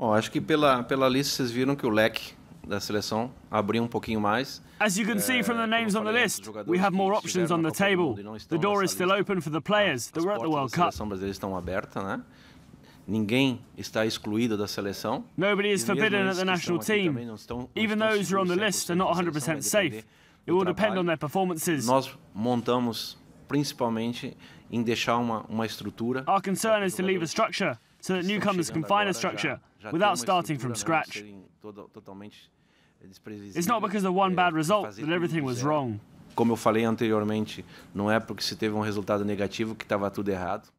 Bom, acho que pela, pela lista vocês viram que o leque da seleção abriu um pouquinho mais. As you can é, see from the names on the list, we have more options on the table. The door is still open for the ah, players that were at the World Cup. As portas da seleção estão abertas, né? Ninguém está excluído da seleção. Nobody is forbidden at the national team. Não estão, não Even those who are on the list are not 100% safe. It will depend on their performances. Nós montamos principalmente em deixar uma, uma estrutura. Our concern is to leave a structure so that newcomers can find a structure without starting from né, scratch. It's not because of one bad result that everything was wrong. Como eu falei anteriormente, não é porque se teve um resultado negativo que estava tudo errado.